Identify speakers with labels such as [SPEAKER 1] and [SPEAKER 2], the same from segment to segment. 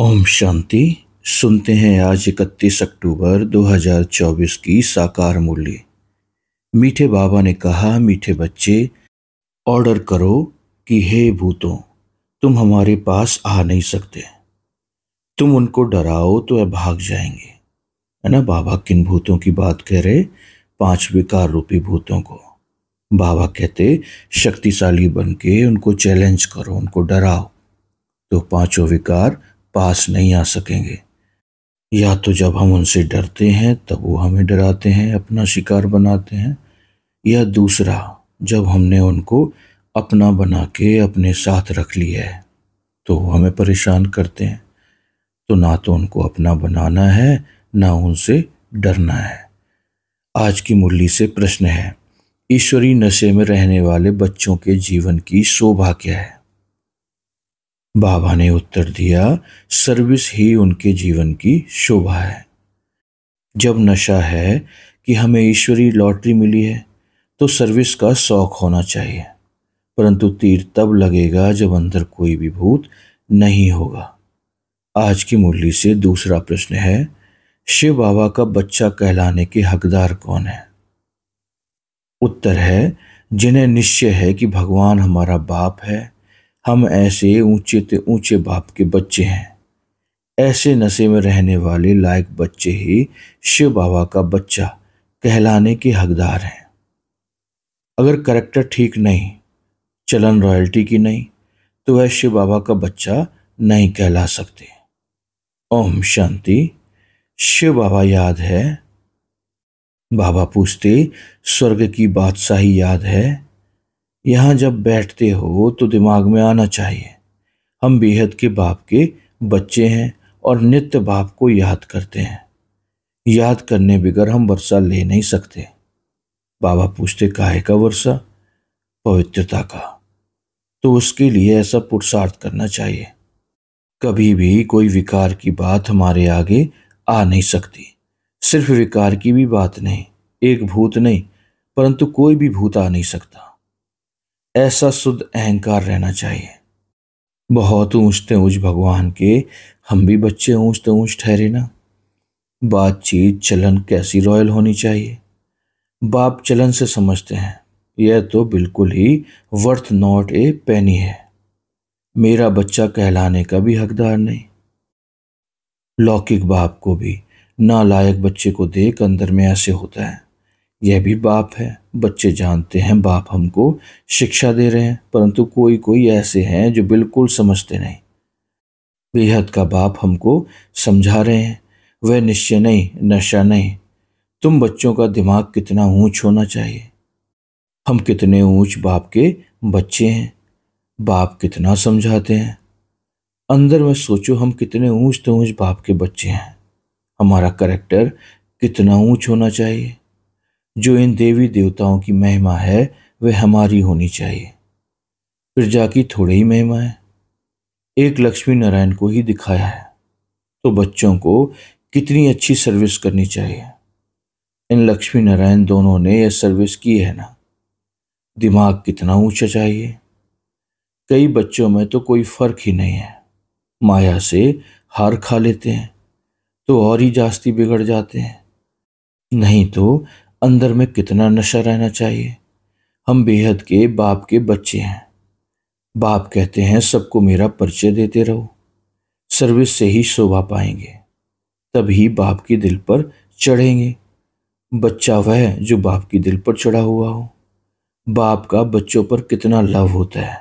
[SPEAKER 1] ओम शांति सुनते हैं आज 31 अक्टूबर 2024 की साकार मूल्य मीठे बाबा ने कहा मीठे बच्चे ऑर्डर करो कि हे भूतों तुम हमारे पास आ नहीं सकते तुम उनको डराओ तो वह भाग जाएंगे है ना बाबा किन भूतों की बात कह रहे पांच विकार रूपी भूतों को बाबा कहते शक्तिशाली बन के उनको चैलेंज करो उनको डराओ तो पांचों विकार पास नहीं आ सकेंगे या तो जब हम उनसे डरते हैं तब वो हमें डराते हैं अपना शिकार बनाते हैं या दूसरा जब हमने उनको अपना बना के अपने साथ रख लिया है तो वो हमें परेशान करते हैं तो ना तो उनको अपना बनाना है ना उनसे डरना है आज की मुरली से प्रश्न है ईश्वरी नशे में रहने वाले बच्चों के जीवन की शोभा क्या है बाबा ने उत्तर दिया सर्विस ही उनके जीवन की शोभा है जब नशा है कि हमें ईश्वरी लॉटरी मिली है तो सर्विस का शौक होना चाहिए परंतु तीर तब लगेगा जब अंदर कोई भी भूत नहीं होगा आज की मुरली से दूसरा प्रश्न है शिव बाबा का बच्चा कहलाने के हकदार कौन है उत्तर है जिन्हें निश्चय है कि भगवान हमारा बाप है हम ऐसे ऊंचे ते ऊंचे बाप के बच्चे हैं ऐसे नशे में रहने वाले लायक बच्चे ही शिव बाबा का बच्चा कहलाने के हकदार हैं अगर करेक्टर ठीक नहीं चलन रॉयल्टी की नहीं तो वह शिव बाबा का बच्चा नहीं कहला सकते ओम शांति शिव बाबा याद है बाबा पूछते स्वर्ग की बादशाही याद है यहाँ जब बैठते हो तो दिमाग में आना चाहिए हम बेहद के बाप के बच्चे हैं और नित्य बाप को याद करते हैं याद करने बगैर हम वर्षा ले नहीं सकते बाबा पूछते काहे का वर्षा पवित्रता का तो उसके लिए ऐसा पुरुषार्थ करना चाहिए कभी भी कोई विकार की बात हमारे आगे आ नहीं सकती सिर्फ विकार की भी बात नहीं एक भूत नहीं परंतु कोई भी भूत आ नहीं सकता ऐसा शुद्ध अहंकार रहना चाहिए बहुत ऊंचते ऊंच भगवान के हम भी बच्चे ऊंचते ऊंच ठहरे ना बातचीत चलन कैसी रॉयल होनी चाहिए बाप चलन से समझते हैं यह तो बिल्कुल ही वर्थ नॉट ए पैनी है मेरा बच्चा कहलाने का भी हकदार नहीं लौकिक बाप को भी नालायक बच्चे को देख अंदर में ऐसे होता है यह भी बाप है बच्चे जानते हैं बाप हमको शिक्षा दे रहे हैं परंतु कोई कोई ऐसे हैं जो बिल्कुल समझते नहीं बेहद का बाप हमको समझा रहे हैं वह निश्चय नहीं नशा नहीं तुम बच्चों का दिमाग कितना ऊंच होना चाहिए हम कितने ऊंच बाप के बच्चे हैं बाप कितना समझाते हैं अंदर में सोचो हम कितने ऊंच तो ऊंच बाप के बच्चे हैं हमारा करेक्टर कितना ऊंच होना चाहिए जो इन देवी देवताओं की महिमा है वह हमारी होनी चाहिए फिर जाकी थोड़ी ही महिमा है एक लक्ष्मी नारायण को ही दिखाया है तो बच्चों को कितनी अच्छी सर्विस करनी चाहिए इन लक्ष्मी नारायण दोनों ने यह सर्विस की है ना दिमाग कितना ऊंचा चाहिए कई बच्चों में तो कोई फर्क ही नहीं है माया से हार खा लेते हैं तो और ही जास्ती बिगड़ जाते हैं नहीं तो अंदर में कितना नशा रहना चाहिए हम बेहद के बाप के बच्चे हैं बाप कहते हैं सबको मेरा परिचय देते रहो सर्विस से ही शोभा पाएंगे तभी बाप के दिल पर चढ़ेंगे बच्चा वह जो बाप के दिल पर चढ़ा हुआ हो बाप का बच्चों पर कितना लव होता है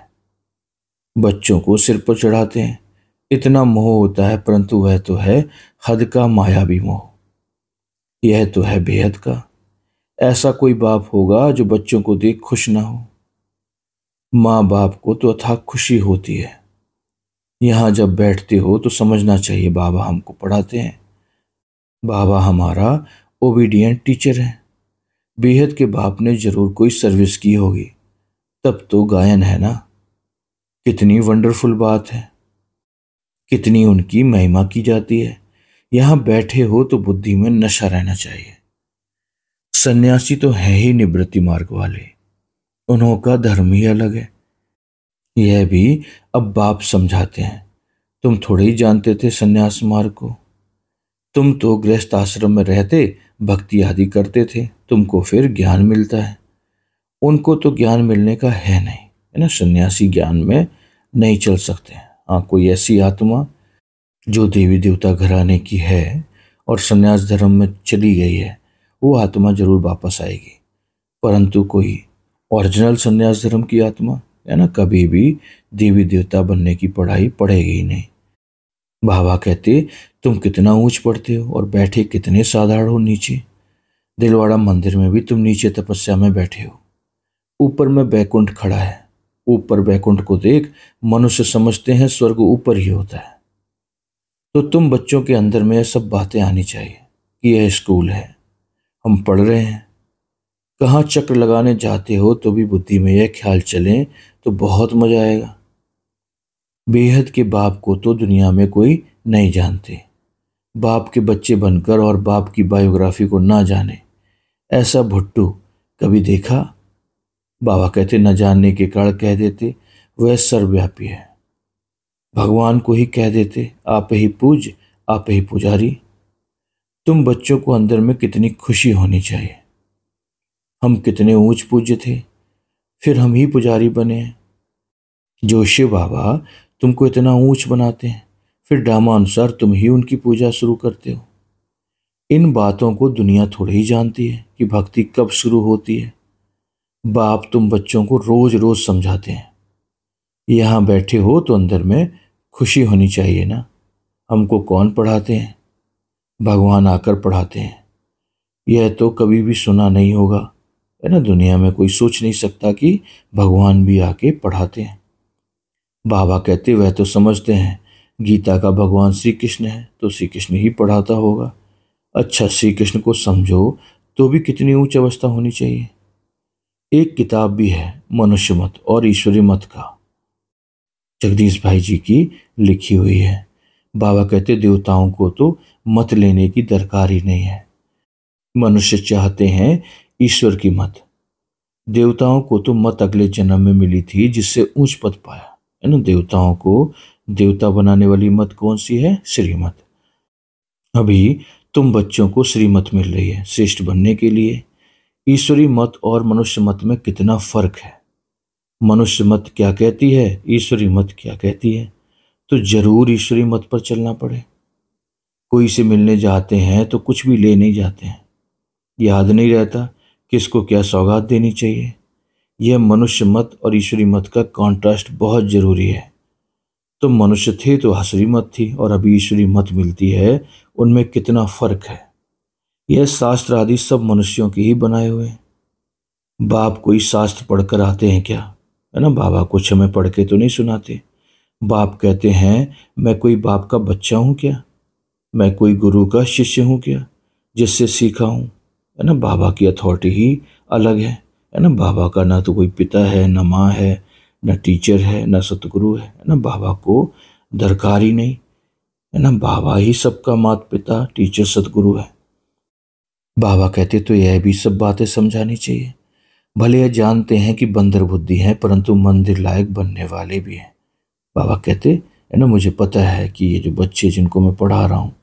[SPEAKER 1] बच्चों को सिर पर चढ़ाते हैं इतना मोह होता है परंतु वह तो है हद का माया भी मोह यह तो है बेहद का ऐसा कोई बाप होगा जो बच्चों को देख खुश ना हो माँ बाप को तो अथाह खुशी होती है यहाँ जब बैठते हो तो समझना चाहिए बाबा हमको पढ़ाते हैं बाबा हमारा ओबीडियंट टीचर है बेहद के बाप ने जरूर कोई सर्विस की होगी तब तो गायन है ना कितनी वंडरफुल बात है कितनी उनकी महिमा की जाती है यहाँ बैठे हो तो बुद्धि में नशा रहना चाहिए सन्यासी तो है ही निवृत्ति मार्ग वाले उन्हों का धर्म ही अलग है यह भी अब बाप समझाते हैं तुम थोड़े ही जानते थे सन्यास मार्ग को तुम तो गृहस्थ आश्रम में रहते भक्ति आदि करते थे तुमको फिर ज्ञान मिलता है उनको तो ज्ञान मिलने का है नहीं है ना सन्यासी ज्ञान में नहीं चल सकते हाँ कोई ऐसी आत्मा जो देवी देवता घराने की है और सन्यास धर्म में चली गई है वो आत्मा जरूर वापस आएगी परंतु कोई ओरिजिनल संन्यास धर्म की आत्मा है ना कभी भी देवी देवता बनने की पढ़ाई पढ़ेगी ही नहीं बाबा कहते तुम कितना ऊंच पढ़ते हो और बैठे कितने साधारण हो नीचे दिलवाड़ा मंदिर में भी तुम नीचे तपस्या में बैठे हो ऊपर में बैकुंठ खड़ा है ऊपर बैकुंठ को देख मनुष्य समझते हैं स्वर्ग ऊपर ही होता है तो तुम बच्चों के अंदर में यह सब बातें आनी चाहिए कि यह स्कूल है हम पढ़ रहे हैं कहाँ चक्र लगाने जाते हो तो भी बुद्धि में यह ख्याल चले तो बहुत मज़ा आएगा बेहद के बाप को तो दुनिया में कोई नहीं जानते बाप के बच्चे बनकर और बाप की बायोग्राफी को ना जाने ऐसा भुट्टू कभी देखा बाबा कहते न जानने के कारण कह देते वह सर्वव्यापी है भगवान को ही कह देते आप ही पूज आप ही पुजारी तुम बच्चों को अंदर में कितनी खुशी होनी चाहिए हम कितने ऊंच पूज्य थे फिर हम ही पुजारी बने जो शिव बाबा तुमको इतना ऊंच बनाते हैं फिर ड्रामानुसार तुम ही उनकी पूजा शुरू करते हो इन बातों को दुनिया थोड़ी ही जानती है कि भक्ति कब शुरू होती है बाप तुम बच्चों को रोज रोज समझाते हैं यहाँ बैठे हो तो अंदर में खुशी होनी चाहिए ना हमको कौन पढ़ाते हैं भगवान आकर पढ़ाते हैं यह तो कभी भी सुना नहीं होगा है ना दुनिया में कोई सोच नहीं सकता कि भगवान भी आके पढ़ाते हैं बाबा कहते वह तो समझते हैं गीता का भगवान श्री कृष्ण है तो श्री कृष्ण ही पढ़ाता होगा अच्छा श्री कृष्ण को समझो तो भी कितनी ऊंच अवस्था होनी चाहिए एक किताब भी है मनुष्य मत और ईश्वरी मत का जगदीश भाई जी की लिखी हुई है बाबा कहते देवताओं को तो मत लेने की दरकार ही नहीं है मनुष्य चाहते हैं ईश्वर की मत देवताओं को तो मत अगले जन्म में मिली थी जिससे ऊंच पद पाया है ना देवताओं को देवता बनाने वाली मत कौन सी है श्रीमत अभी तुम बच्चों को श्रीमत मिल रही है श्रेष्ठ बनने के लिए ईश्वरी मत और मनुष्य मत में कितना फर्क है मनुष्य मत क्या कहती है ईश्वरी मत क्या कहती है तो जरूर ईश्वरी मत पर चलना पड़े कोई से मिलने जाते हैं तो कुछ भी ले नहीं जाते हैं याद नहीं रहता किसको क्या सौगात देनी चाहिए यह मनुष्य मत और ईश्वरी मत का कॉन्ट्रास्ट बहुत ज़रूरी है तो मनुष्य थे तो हसरी मत थी और अभी ईश्वरी मत मिलती है उनमें कितना फ़र्क है यह शास्त्र आदि सब मनुष्यों के ही बनाए हुए हैं बाप कोई शास्त्र पढ़कर आते हैं क्या है ना बाबा कुछ हमें पढ़ के तो नहीं सुनाते बाप कहते हैं मैं कोई बाप का बच्चा हूँ क्या मैं कोई गुरु का शिष्य हूँ क्या जिससे सीखा हूँ है ना बाबा की अथॉरिटी ही अलग है है ना बाबा का ना तो कोई पिता है ना माँ है ना टीचर है ना सतगुरु है ना बाबा को दरकार ही नहीं है ना बाबा ही सबका माता पिता टीचर सतगुरु है बाबा कहते तो यह भी सब बातें समझानी चाहिए भले यह जानते हैं कि बंदर बुद्धि है परंतु मंदिर लायक बनने वाले भी हैं बाबा कहते है ना मुझे पता है कि ये जो बच्चे जिनको मैं पढ़ा रहा हूँ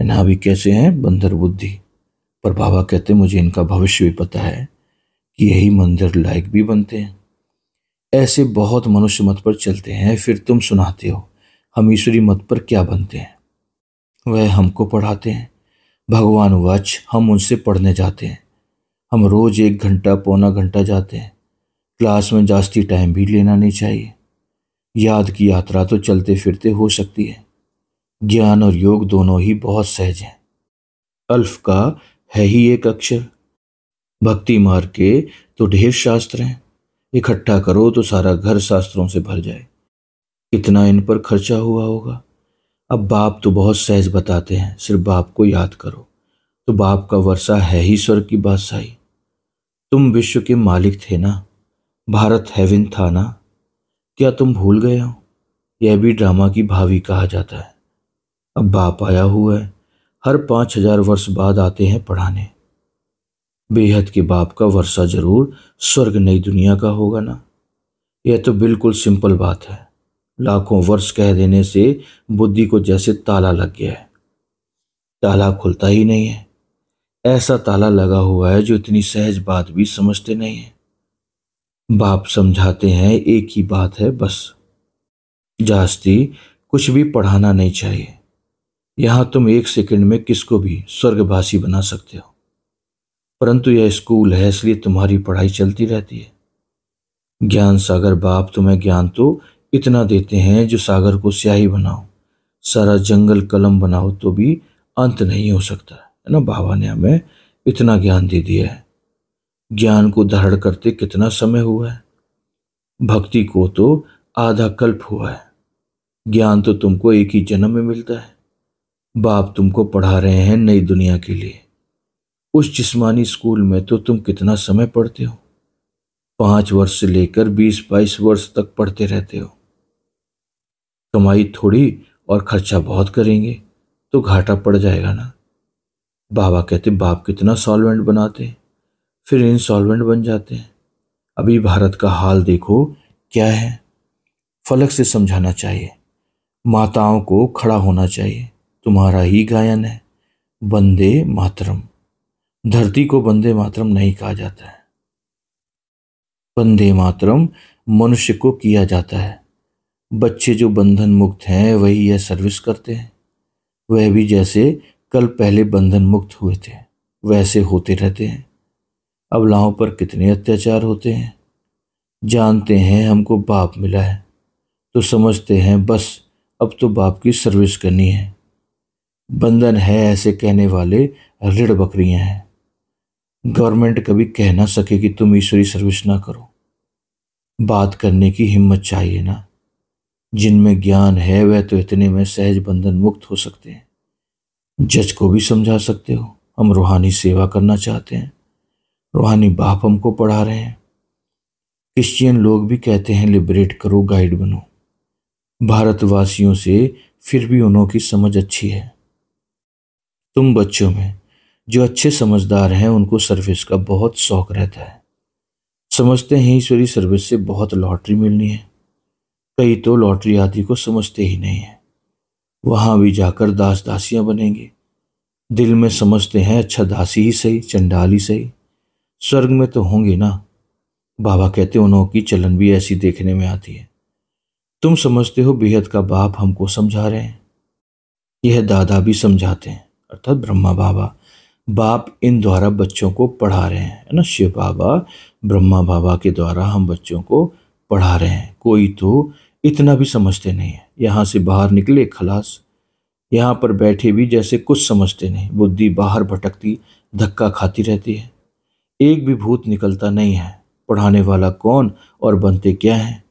[SPEAKER 1] भी कैसे हैं बंदर बुद्धि पर बाबा कहते मुझे इनका भविष्य भी पता है कि यही मंदिर लायक भी बनते हैं ऐसे बहुत मनुष्य मत पर चलते हैं फिर तुम सुनाते हो हम ईश्वरी मत पर क्या बनते हैं वह हमको पढ़ाते हैं भगवान वच हम उनसे पढ़ने जाते हैं हम रोज़ एक घंटा पौना घंटा जाते हैं क्लास में जास्ती टाइम भी लेना नहीं चाहिए याद की यात्रा तो चलते फिरते हो सकती है ज्ञान और योग दोनों ही बहुत सहज हैं अल्फ का है ही एक अक्षर भक्ति मार्ग के तो ढेर शास्त्र हैं इकट्ठा करो तो सारा घर शास्त्रों से भर जाए कितना इन पर खर्चा हुआ होगा अब बाप तो बहुत सहज बताते हैं सिर्फ बाप को याद करो तो बाप का वर्षा है ही स्वर की बादशाही तुम विश्व के मालिक थे ना भारत हैविन था ना क्या तुम भूल गए हो यह भी ड्रामा की भावी कहा जाता है अब बाप आया हुआ है हर पाँच हजार वर्ष बाद आते हैं पढ़ाने बेहद के बाप का वर्षा जरूर स्वर्ग नई दुनिया का होगा ना यह तो बिल्कुल सिंपल बात है लाखों वर्ष कह देने से बुद्धि को जैसे ताला लग गया है ताला खुलता ही नहीं है ऐसा ताला लगा हुआ है जो इतनी सहज बात भी समझते नहीं है बाप समझाते हैं एक ही बात है बस जास्ती कुछ भी पढ़ाना नहीं चाहिए यहां तुम एक सेकंड में किसको भी स्वर्गभाषी बना सकते हो परंतु यह स्कूल है इसलिए तुम्हारी पढ़ाई चलती रहती है ज्ञान सागर बाप तुम्हें ज्ञान तो इतना देते हैं जो सागर को स्याही बनाओ सारा जंगल कलम बनाओ तो भी अंत नहीं हो सकता है ना बाबा ने हमें इतना ज्ञान दे दिया है ज्ञान को धारण करते कितना समय हुआ है भक्ति को तो आधा कल्प हुआ है ज्ञान तो तुमको एक ही जन्म में मिलता है बाप तुमको पढ़ा रहे हैं नई दुनिया के लिए उस जिस्मानी स्कूल में तो तुम कितना समय पढ़ते हो पाँच वर्ष से लेकर बीस बाईस वर्ष तक पढ़ते रहते हो कमाई थोड़ी और खर्चा बहुत करेंगे तो घाटा पड़ जाएगा ना बाबा कहते बाप कितना सॉल्वेंट बनाते हैं फिर इनसॉल्वेंट बन जाते हैं अभी भारत का हाल देखो क्या है फलक से समझाना चाहिए माताओं को खड़ा होना चाहिए तुम्हारा ही गायन है बंदे मातरम धरती को बंदे मातरम नहीं कहा जाता है बंदे मातरम मनुष्य को किया जाता है बच्चे जो बंधन मुक्त हैं वही यह सर्विस करते हैं वह भी जैसे कल पहले बंधन मुक्त हुए थे वैसे होते रहते हैं अबलाओं पर कितने अत्याचार होते हैं जानते हैं हमको बाप मिला है तो समझते हैं बस अब तो बाप की सर्विस करनी है बंधन है ऐसे कहने वाले ऋण बकरियां हैं गवर्नमेंट कभी कह ना सके कि तुम ईश्वरी सर्विस ना करो बात करने की हिम्मत चाहिए ना जिनमें ज्ञान है वह तो इतने में सहज बंधन मुक्त हो सकते हैं जज को भी समझा सकते हो हम रूहानी सेवा करना चाहते हैं रूहानी बाप हमको पढ़ा रहे हैं क्रिश्चियन लोग भी कहते हैं लिबरेट करो गाइड बनो भारतवासियों से फिर भी उन्हों की समझ अच्छी है तुम बच्चों में जो अच्छे समझदार हैं उनको सर्विस का बहुत शौक रहता है समझते हैं ईश्वरी सर्विस से बहुत लॉटरी मिलनी है कई तो लॉटरी आदि को समझते ही नहीं है वहाँ भी जाकर दास दासियाँ बनेंगे दिल में समझते हैं अच्छा दासी ही सही चंडाल ही सही स्वर्ग में तो होंगे ना बाबा कहते उन्हों की चलन भी ऐसी देखने में आती है तुम समझते हो बेहद का बाप हमको समझा रहे हैं यह दादा भी समझाते हैं अर्थात ब्रह्मा बाबा बाप इन द्वारा बच्चों को पढ़ा रहे हैं है ना शिव बाबा ब्रह्मा बाबा के द्वारा हम बच्चों को पढ़ा रहे हैं कोई तो इतना भी समझते नहीं है यहाँ से बाहर निकले खलास यहाँ पर बैठे भी जैसे कुछ समझते नहीं बुद्धि बाहर भटकती धक्का खाती रहती है एक भी भूत निकलता नहीं है पढ़ाने वाला कौन और बनते क्या हैं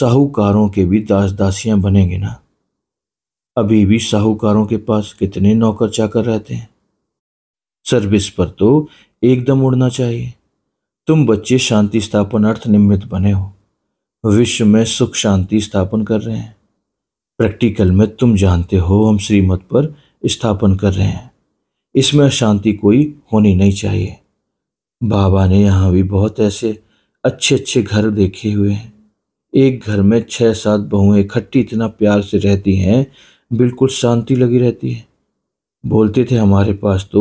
[SPEAKER 1] साहूकारों के भी दास दासियाँ बनेंगे ना अभी भी साहूकारों के पास कितने नौकर चाकर रहते हैं सर्विस पर तो एकदम उड़ना चाहिए तुम बच्चे शांति स्थापन अर्थ निमित्त बने हो विश्व में सुख शांति स्थापन कर रहे हैं प्रैक्टिकल में तुम जानते हो हम श्रीमत पर स्थापन कर रहे हैं इसमें अशांति कोई होनी नहीं चाहिए बाबा ने यहाँ भी बहुत ऐसे अच्छे अच्छे घर देखे हुए हैं एक घर में छः सात बहुएं इकट्ठी इतना प्यार से रहती हैं बिल्कुल शांति लगी रहती है बोलते थे हमारे पास तो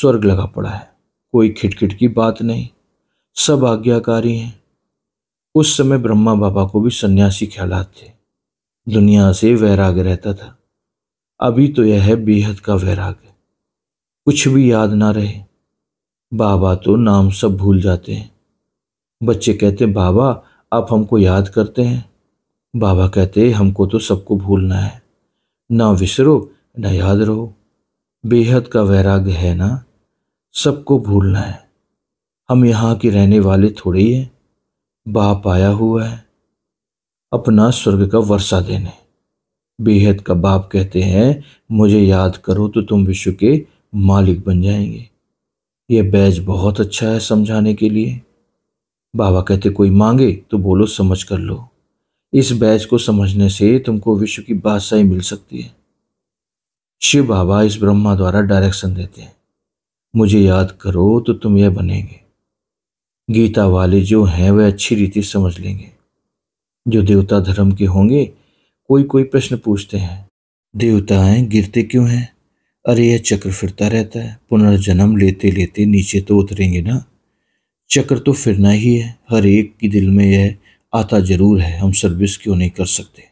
[SPEAKER 1] स्वर्ग लगा पड़ा है कोई खिटखिट की बात नहीं सब आज्ञाकारी हैं उस समय ब्रह्मा बाबा को भी सन्यासी ख्यालात थे दुनिया से वैराग रहता था अभी तो यह है बेहद का वैराग कुछ भी याद ना रहे बाबा तो नाम सब भूल जाते हैं बच्चे कहते बाबा आप हमको याद करते हैं बाबा कहते हमको तो सबको भूलना है ना विसरो ना याद रहो बेहद का वैराग्य है ना सबको भूलना है हम यहाँ के रहने वाले थोड़े ही हैं बाप आया हुआ है अपना स्वर्ग का वर्षा देने बेहद का बाप कहते हैं मुझे याद करो तो तुम विश्व के मालिक बन जाएंगे यह बैज बहुत अच्छा है समझाने के लिए बाबा कहते कोई मांगे तो बोलो समझ कर लो इस बैच को समझने से तुमको विश्व की बादशाही मिल सकती है शिव बाबा इस ब्रह्मा द्वारा डायरेक्शन देते हैं मुझे याद करो तो तुम यह बनेंगे गीता वाले जो हैं वे अच्छी रीति समझ लेंगे जो देवता धर्म के होंगे कोई कोई प्रश्न पूछते हैं देवताएं गिरते क्यों हैं अरे यह चक्र फिरता रहता है पुनर्जन्म लेते लेते नीचे तो उतरेंगे ना चक्र तो फिरना ही है हर एक के दिल में यह आता जरूर है हम सर्विस क्यों नहीं कर सकते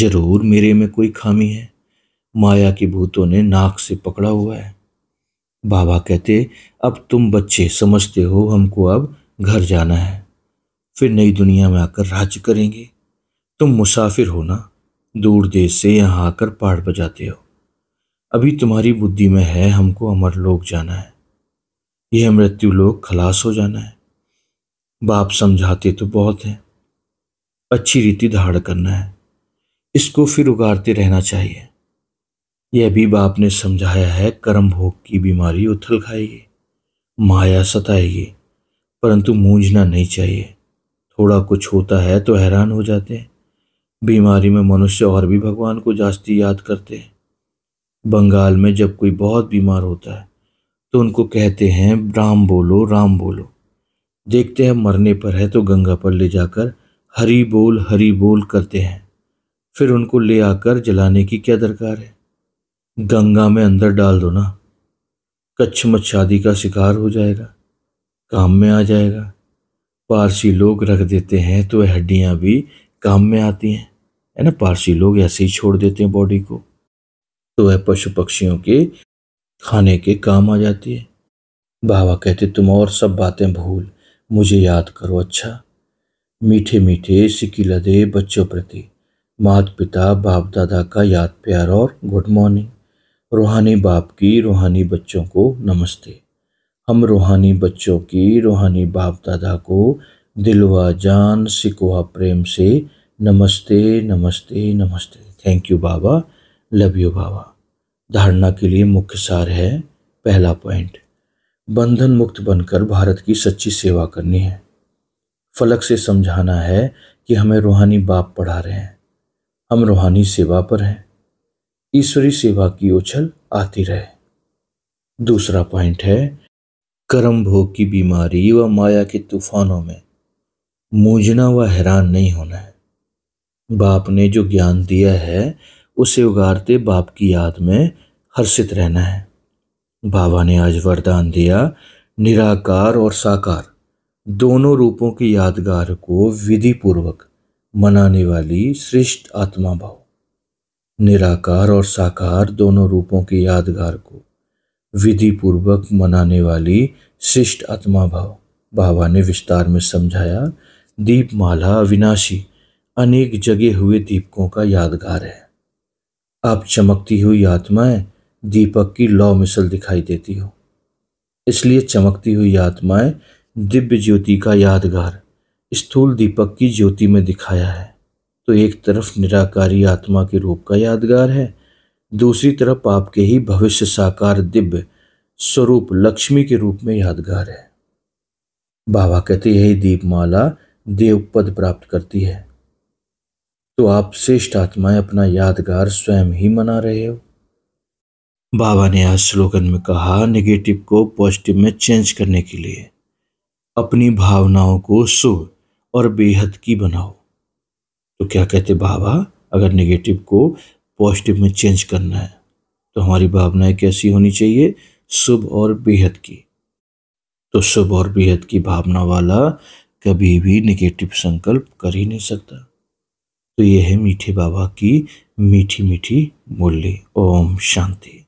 [SPEAKER 1] जरूर मेरे में कोई खामी है माया के भूतों ने नाक से पकड़ा हुआ है बाबा कहते अब तुम बच्चे समझते हो हमको अब घर जाना है फिर नई दुनिया में आकर राज्य करेंगे तुम मुसाफिर हो ना दूर देश से यहाँ आकर पहाड़ बजाते हो अभी तुम्हारी बुद्धि में है हमको अमर लोक जाना है यह मृत्यु लोक खलास हो जाना है बाप समझाते तो बहुत हैं अच्छी रीति धारण करना है इसको फिर उगाड़ते रहना चाहिए यह भी बाप ने समझाया है कर्म भोग की बीमारी उथल खाएगी माया सताएगी परंतु मूंझना नहीं चाहिए थोड़ा कुछ होता है तो हैरान हो जाते हैं बीमारी में मनुष्य और भी भगवान को जास्ती याद करते हैं बंगाल में जब कोई बहुत बीमार होता है तो उनको कहते हैं राम बोलो राम बोलो देखते हैं मरने पर है तो गंगा पर ले जाकर हरी बोल हरी बोल करते हैं फिर उनको ले आकर जलाने की क्या दरकार है गंगा में अंदर डाल दो ना कच्छ मच्छादी का शिकार हो जाएगा काम में आ जाएगा पारसी लोग रख देते हैं तो वह हड्डियाँ भी काम में आती हैं है ना पारसी लोग ऐसे ही छोड़ देते हैं बॉडी को तो वह पशु पक्षियों के खाने के काम आ जाती है बाबा कहते तुम और सब बातें भूल मुझे याद करो अच्छा मीठे मीठे सिकिलदे बच्चों प्रति माता पिता बाप दादा का याद प्यार और गुड मॉर्निंग रूहानी बाप की रूहानी बच्चों को नमस्ते हम रूहानी बच्चों की रूहानी बाप दादा को दिलवा जान सिकवा प्रेम से नमस्ते नमस्ते नमस्ते थैंक यू बाबा लव यू बाबा धारणा के लिए मुख्य सार है पहला पॉइंट बंधन मुक्त बनकर भारत की सच्ची सेवा करनी है फलक से समझाना है कि हमें रूहानी बाप पढ़ा रहे हैं हम रूहानी सेवा पर हैं ईश्वरी सेवा की उछल आती रहे दूसरा पॉइंट है कर्म भोग की बीमारी व माया के तूफानों में मूझना व हैरान नहीं होना है बाप ने जो ज्ञान दिया है उसे उगारते बाप की याद में हर्षित रहना है बाबा ने आज वरदान दिया निराकार और साकार दोनों रूपों की यादगार को विधि पूर्वक मनाने वाली श्रेष्ठ आत्मा भाव निराकार और साकार दोनों रूपों की यादगार को विधि पूर्वक मनाने वाली श्रेष्ठ आत्मा भाव बाबा ने विस्तार में समझाया दीपमाला अविनाशी अनेक जगह हुए दीपकों का यादगार है आप चमकती हुई आत्माएं दीपक की लौ मिसल दिखाई देती हो इसलिए चमकती हुई आत्माएं दिव्य ज्योति का यादगार स्थूल दीपक की ज्योति में दिखाया है तो एक तरफ निराकारी आत्मा के रूप का यादगार है दूसरी तरफ आपके ही भविष्य साकार दिव्य स्वरूप लक्ष्मी के रूप में यादगार है बाबा कहते यही दीपमाला देव पद प्राप्त करती है तो आप श्रेष्ठ आत्माएं अपना यादगार स्वयं ही मना रहे हो बाबा ने आज स्लोगन में कहा नेगेटिव को पॉजिटिव में चेंज करने के लिए अपनी भावनाओं को शुभ और बेहद की बनाओ तो क्या कहते बाबा अगर नेगेटिव को पॉजिटिव में चेंज करना है तो हमारी भावनाएं कैसी होनी चाहिए शुभ और बेहद की तो शुभ और बेहद की भावना वाला कभी भी निगेटिव संकल्प कर ही नहीं सकता तो यह है मीठे बाबा की मीठी मीठी मुरली ओम शांति